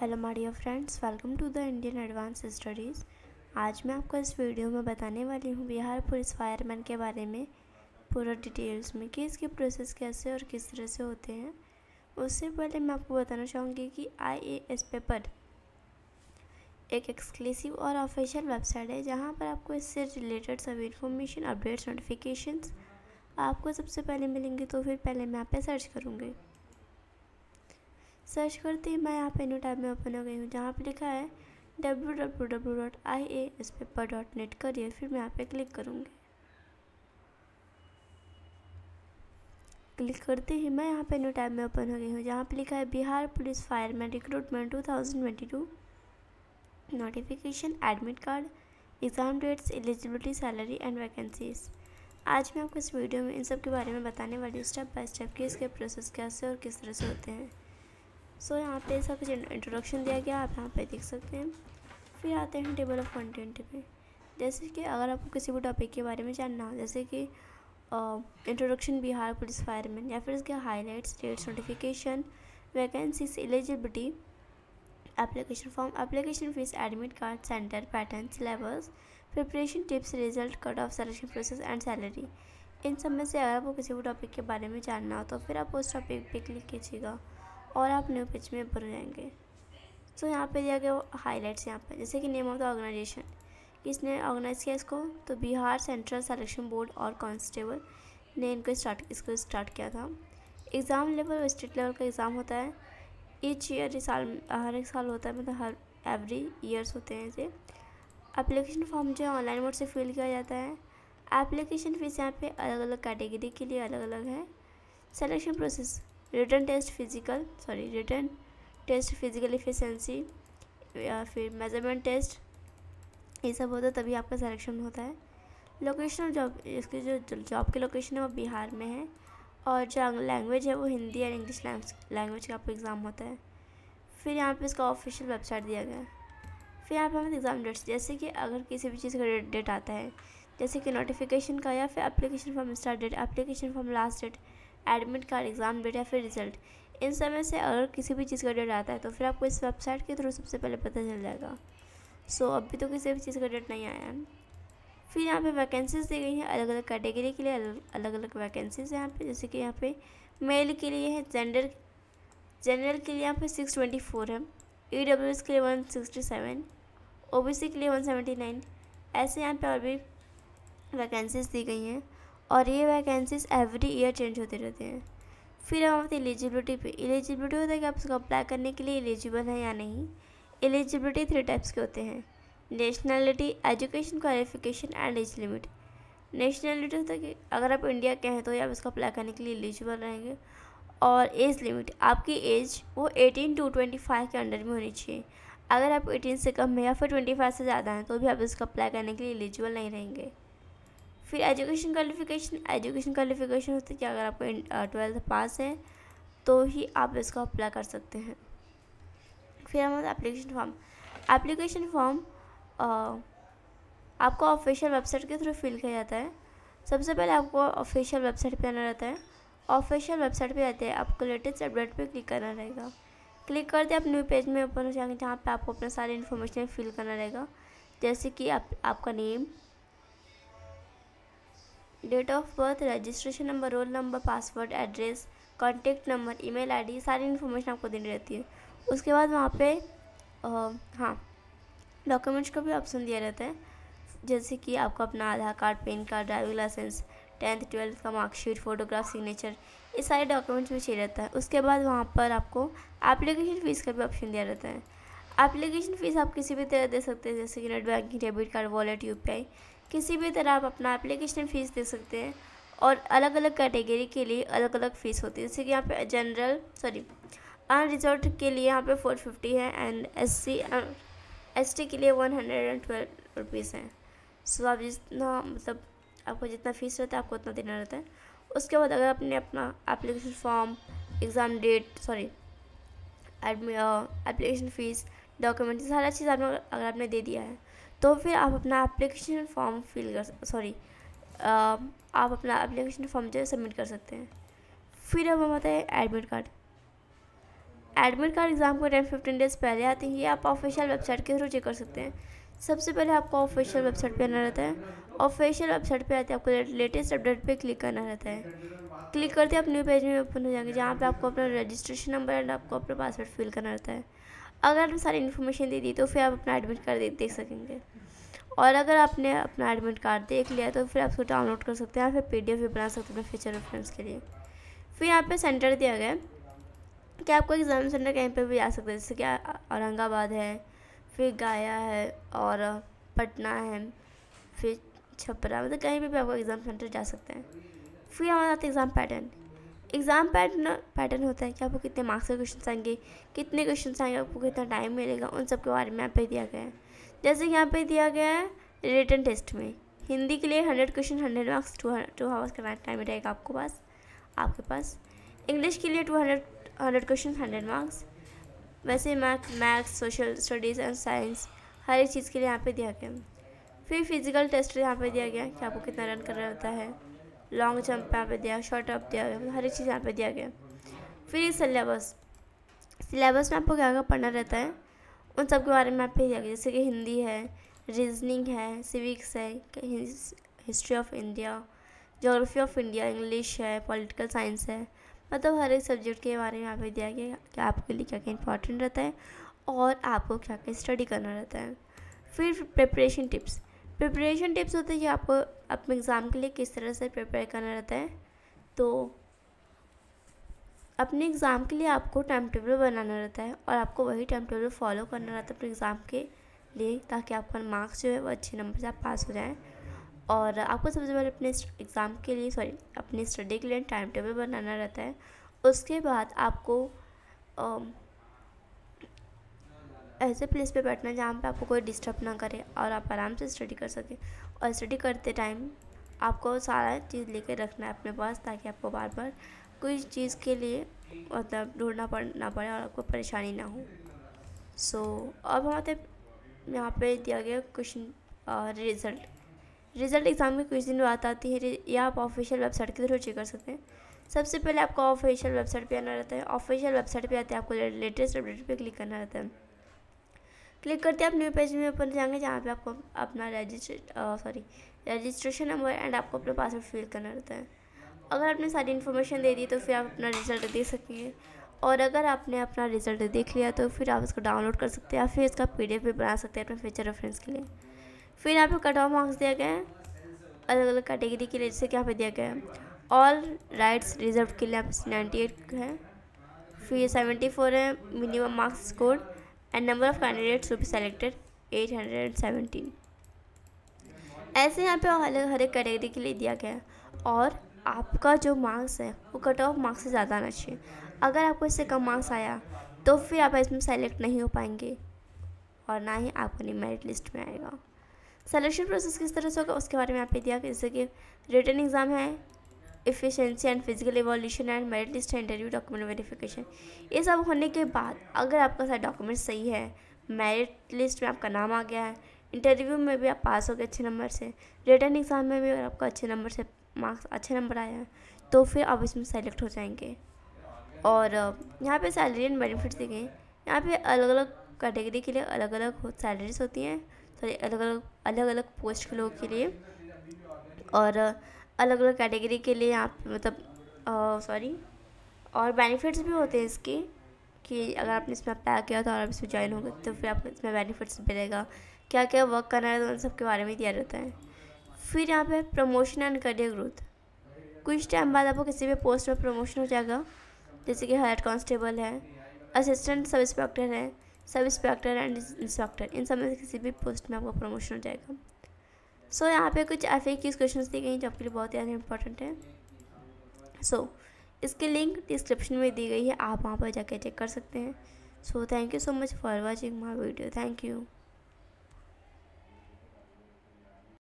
hello माडियो friends welcome to the Indian advance studies आज मैं आपको इस वीडियो में बताने वाली हूँ बिहार पुलिस फायरमैन के बारे में पूरा डिटेल्स में कि इसके प्रोसेस कैसे और किस तरह से होते हैं उससे पहले मैं आपको बताना चाहूँगी कि आईएएस पेपर एक एक्सक्लूसिव और ऑफिशियल वेबसाइट है जहाँ पर आपको इससे रिलेटेड सभी इन्फॉर्मेशन अपडेट्स नोटिफिकेशन आपको सबसे पहले मिलेंगे तो फिर पहले मैं आप सर्च करूँगी सर्च करते ही मैं यहाँ पे न्यू टाइम में ओपन हो गई हूँ जहाँ पे लिखा है W W W dot I A S paper dot net करिए फिर मैं यहाँ पे क्लिक करूँगी क्लिक करते ही मैं यहाँ पे न्यू टाइम में ओपन हो गई हूँ जहाँ पे लिखा है Bihar police fireman recruitment two thousand twenty two notification admit card exam dates eligibility salary and vacancies आज मैं आपको इस वीडियो में इन सब के बारे में बताने वाली स्टेप बाय स्टेप कि इसके प्रोसेस कैसे और किस तरह से होते हैं सो so, यहाँ पे सब इंट्रोडक्शन दिया गया आप यहाँ पे देख सकते हैं फिर आते हैं टेबल ऑफ कंटेंट पे जैसे कि अगर आपको किसी भी टॉपिक के बारे में जानना हो जैसे कि इंट्रोडक्शन बिहार पुलिस फायरमैन या फिर इसके highlights dates notification vacancies eligibility application form application fees admit card centre pattern syllabus preparation tips result cut off selection process and salary इन सब में से अगर आपको किसी भी टॉपिक के बारे में जानना हो तो फिर आप उस टॉपिक पे क्लिक कीजिएगा और आप न्यू पेज में भर जाएंगे तो यहाँ पे दिया गया हाईलाइट्स यहाँ पर जैसे कि नेम ऑफ द ऑर्गेनाइजेशन किसने ऑर्गेनाइज़ किया इसको तो बिहार सेंट्रल सेलेक्शन बोर्ड और कॉन्स्टेबल ने इनको स्टार्ट इसको स्टार्ट किया था एग्ज़ाम लेवल और स्टेट लेवल का एग्ज़ाम होता है ईच ईयर साल हर एक साल होता है मतलब हर एवरी ईयर्स होते हैं इसे एप्लीकेशन फॉर्म जो है ऑनलाइन मोड से फिल किया जाता है एप्लीकेशन फ़ीस यहाँ पे अलग अलग कैटेगरी के लिए अलग अलग है selection process written test physical sorry written test physical efficiency या फिर मेजरमेंट टेस्ट ये सब होता है तभी आपका सिलेक्शन होता है लोकेशनल जॉब इसकी जो जॉब की लोकेशन है वो बिहार में है और जो लैंग्वेज है वो हिंदी और इंग्लिश लैंग्वेज का आपका एग्ज़ाम होता है फिर यहाँ पे इसका ऑफिशियल वेबसाइट दिया गया है फिर यहाँ पे हमें एग्ज़ाम डेट्स जैसे कि अगर किसी भी चीज़ का डेट आता है जैसे कि नोटिफिकेशन का या फिर application form start date application form last date admit card exam date या फिर रिज़ल्ट इन सब में से अगर किसी भी चीज़ का डेट आता है तो फिर आपको इस वेबसाइट के थ्रू सबसे पहले पता चल जाएगा सो so, अभी तो किसी भी चीज़ का डेट नहीं आया है फिर यहाँ पे वैकेंसीज दी गई हैं अलग अलग कैटेगरी के लिए अलग अलग वैकेंसीज यहाँ पे जैसे कि यहाँ पे मेल के लिए है जेंडर जनरल के लिए यहाँ पे सिक्स ट्वेंटी फोर है ई डब्ल्यू एस के लिए one sixty seven O B C के लिए वन सेवेंटी नाइन ऐसे यहाँ पे और भी वैकेंसीज दी गई हैं और ये वैकेंसीज एवरी ईयर चेंज होते रहते हैं फिर हम आते एलिजिबिलिटी पे एलिजिबिलिटी होता है कि आप उसको अप्लाई करने के लिए एलिजिबल हैं या नहीं एलिजिबिलिटी थ्री टाइप्स के होते हैं nationality education qualification and age limit nationality होता है कि अगर आप इंडिया के हैं तो आप इसको अप्लाई करने के लिए एलिजिबल रहेंगे और एज लिमिट आपकी एज वो एटीन टू ट्वेंटी फाइव के अंडर में होनी चाहिए अगर आप एटीन से कम है या फिर ट्वेंटी फाइव से ज़्यादा हैं तो भी आप इसको अप्लाई करने के लिए एलिजिबल नहीं रहेंगे फिर एजुकेशन क्वालिफिकेशन एजुकेशन क्वालिफिकेशन होती है कि अगर आपको ट्वेल्थ पास है तो ही आप इसको अप्लाई कर सकते हैं फिर हमारे एप्लीकेशन फॉर्म एप्लीकेशन फॉर्म आपको ऑफिशियल वेबसाइट के थ्रू फिल किया जाता है सबसे पहले आपको ऑफिशियल वेबसाइट पे आना रहता है ऑफिशियल वेबसाइट पे आते हैं आपको लेटेस्ट अपडेट पे क्लिक करना रहेगा क्लिक कर आप न्यू पेज में ओपन हो जाएंगे जहाँ पे आपको अपना सारे इन्फॉर्मेशन फिल करना रहेगा जैसे कि आप आपका name date of birth registration number roll number password address contact number email ID सारी इन्फॉर्मेशन आपको देनी रहती है उसके बाद वहाँ पे हाँ डॉक्यूमेंट्स का भी ऑप्शन दिया रहता है जैसे कि आपको अपना Aadhaar card pan card driving licence tenth twelfth का मार्कशीट फोटोग्राफ सिग्नेचर ये सारे डॉक्यूमेंट्स भी चाहिए रहता है उसके बाद वहाँ पर आपको एप्लीकेशन फ़ीस का भी ऑप्शन दिया रहता है एप्लीकेशन फ़ीस आप किसी भी तरह दे सकते हैं जैसे कि net banking debit card wallet यू किसी भी तरह आप अपना एप्लीकेशन फ़ीस दे सकते हैं और अलग अलग कैटेगरी के लिए अलग अलग फ़ीस होती है जैसे कि यहाँ पे जनरल सॉरी रिजॉर्ट के लिए यहाँ पे फोर फिफ्टी है and S C S T के लिए one hundred and twelve rupees हैं सो आप जितना मतलब आपको जितना फ़ीस रहता है आपको उतना देना रहता है उसके बाद अगर आपने अपना application form exam date sorry admit application fees document सारा चीज़ आपने अगर आपने दे दिया है तो फिर आप अपना एप्लीकेशन फॉर्म फिल कर सॉरी आप अपना एप्लीकेशन फॉर्म जो है सबमिट कर सकते हैं फिर अब हम आते हैं admit card admit card exam को टाइम फिफ्टीन डेज़ पहले आते हैं ये आप ऑफिशियल वेबसाइट के थ्रू चेक कर सकते हैं सबसे पहले आपको ऑफिशियल वेबसाइट पे आना रहता है ऑफिशियल वेबसाइट पे आते हैं आपको लेटेस्ट अपडेट पे क्लिक करना रहता है क्लिक करते आप न्यू पेज में ओपन हो जाएंगे जहाँ पे आपको अपना रजिस्ट्रेशन नंबर एंड आपको अपना पासवर्ड फिल करना रहता है अगर आपने सारी इन्फॉर्मेशन दे दी तो फिर आप अपना एडमिट कार्ड देख देख सकेंगे और अगर आपने अपना एडमिट कार्ड देख लिया तो फिर आप उसको डाउनलोड कर सकते हैं या फिर पी डी भी बना सकते हैं फ्यूचर रेफरेंस के लिए फिर यहाँ पर सेंटर दिया गया कि आपको एग्ज़ाम सेंटर कहीं पर भी जा सकते हैं जैसे कि औरंगाबाद है फिर गया है और पटना है फिर छपरा मतलब कहीं पर भी आपको एग्ज़ाम सेंटर जा सकते हैं फिर हमारे साथ exam pattern exam pattern pattern होता है कि आपको कितने मार्क्स के क्वेश्चन आएंगे कितने क्वेश्चन आएंगे आपको कितना टाइम मिलेगा उन सब के बारे में यहाँ पे दिया गया है जैसे यहाँ पे दिया गया है रिटर्न टेस्ट में हिंदी के लिए hundred question hundred marks two two hours का टाइम रहेगा आपको पास आपके पास इंग्लिश के लिए two hundred hundred question hundred marks वैसे math maths social studies and science हर एक चीज़ के लिए यहाँ पे दिया गया फिर फिज़िकल टेस्ट यहाँ पे दिया गया कि आपको कितना रन करना होता है लॉन्ग जंप यहाँ पे दिया शॉर्ट जंप दिया गया हर एक चीज़ यहाँ पे दिया गया फिर ये सिलेबस सिलेबस में आपको क्या क्या पढ़ना रहता है उन सब के बारे में आप दिया गया जैसे कि हिंदी है रीजनिंग है सिविक्स है history of India geography of India English है पॉलिटिकल साइंस है मतलब हर एक सब्जेक्ट के बारे में यहाँ पे दिया गया कि आपके लिए क्या क्या इंपॉर्टेंट रहता है और आपको क्या क्या स्टडी करना रहता है फिर प्रिपरेशन टिप्स प्रिपरेशन टिप्स होते हैं कि आपको अपने एग्ज़ाम के लिए किस तरह से प्रिपेयर करना रहता है तो अपने एग्ज़ाम के लिए आपको टाइम टेबल बनाना रहता है और आपको वही टाइम टेबल फॉलो करना रहता है अपने एग्ज़ाम के लिए ताकि आपका मार्क्स जो है वो अच्छे नंबर से आप पास हो जाएँ और आपको सबसे पहले अपने एग्ज़ाम के लिए सॉरी अपनी स्टडी के लिए टाइम टेबल बनाना रहता है उसके बाद आपको ऐसे प्लेस पे बैठना जहाँ पे आपको कोई डिस्टर्ब ना करे और आप आराम से स्टडी कर सकें और स्टडी करते टाइम आपको सारा चीज़ लेके रखना है अपने पास ताकि आपको बार बार कोई चीज़ के लिए मतलब ढूंढना पड़ ना पड़े और आपको परेशानी ना हो सो so, अब हमारे यहाँ पे दिया गया क्वेश्चन और रिज़ल्ट रिज़ल्ट एग्ज़ाम में कुछ दिन बाद आती है या आप ऑफिशियल वेबसाइट के थ्रू चेक कर सकते हैं सबसे पहले आपको ऑफिशियल वेबसाइट पे आना रहता है ऑफिशियल वेबसाइट पे आते हैं आपको लेटेस्ट अपडेट पे क्लिक करना रहता है क्लिक करते हैं आप न्यू पेज में ऊपर जाएंगे जहाँ पे आपको अपना register sorry registration number and आपको अपना पासवर्ड फिल करना रहता है अगर आपने सारी इन्फॉर्मेशन दे दी तो फिर आप अपना रिज़ल्ट दे सकेंगे और अगर आपने अपना रिज़ल्ट देख लिया तो फिर आप इसको डाउनलोड कर सकते हैं या फिर इसका पी भी बना सकते हैं अपने फ्यूचर रेफरेंस के लिए फिर यहाँ पे कट ऑफ मार्क्स दिया गया है अलग अलग कैटेगरी के लिए जैसे कि यहाँ पे दिया गया है ऑल राइट्स रिजर्व के लिए आप नाइन्टी एट है फिर सेवेंटी फोर है minimum marks score and number of candidates to be selected 817 ऐसे यहाँ पे अलग हर एक कैटेगरी के लिए दिया गया है और आपका जो मार्क्स है वो कट ऑफ मार्क्स से ज़्यादा आना चाहिए अगर आपको इससे कम मार्क्स आया तो फिर आप इसमें सेलेक्ट नहीं हो पाएंगे और ना ही आप अपनी मेरिट लिस्ट में आएगा सेलेक्शन प्रोसेस किस तरह से होगा उसके बारे में आप दिया दिया जैसे कि रिटर्न एग्ज़ाम है efficiency and physical evolution and merit list interview document verification ये सब होने के बाद अगर आपका सारा डॉक्यूमेंट सही है मेरिट लिस्ट में आपका नाम आ गया है इंटरव्यू में भी आप पास हो गए अच्छे नंबर से रिटर्न एग्ज़ाम में भी अगर आपका अच्छे नंबर से मार्क्स अच्छे नंबर आए हैं तो फिर आप इसमें सेलेक्ट हो जाएंगे और यहाँ पे सैलरी एंड बेनिफिट्स देखें यहाँ पे अलग अलग कैटेगरी के लिए अलग अलग सैलरीज होती हैं सॉरी अलग अलग अलग अलग पोस्ट के लोगों के लिए और अलग अलग कैटेगरी के लिए आप मतलब सॉरी और बेनिफिट्स भी होते हैं इसके कि अगर आपने इसमें अप्लाई किया तो और आप इसमें ज्वाइन होगा तो फिर आपको इसमें बेनिफिट्स मिलेगा क्या क्या वर्क करना है तो उन सब के बारे में दिया जाता है फिर यहाँ पे प्रमोशन एंड करियर ग्रोथ कुछ टाइम बाद आपको किसी भी पोस्ट में प्रमोशन हो जाएगा जैसे कि हेड कॉन्स्टेबल है असिस्टेंट सब इंस्पेक्टर है सब इंस्पेक्टर एंड इंस्पेक्टर इन सब में किसी भी पोस्ट में आपको प्रमोशन हो जाएगा सो so, यहाँ पे कुछ ऐसे क्यूज क्वेश्चन दी गई जो आपके लिए बहुत ज़्यादा इंपॉर्टेंट है सो so, इसके लिंक डिस्क्रिप्शन में दी गई है आप वहाँ पर जाके चेक कर सकते हैं so thank you so much for watching my video thank you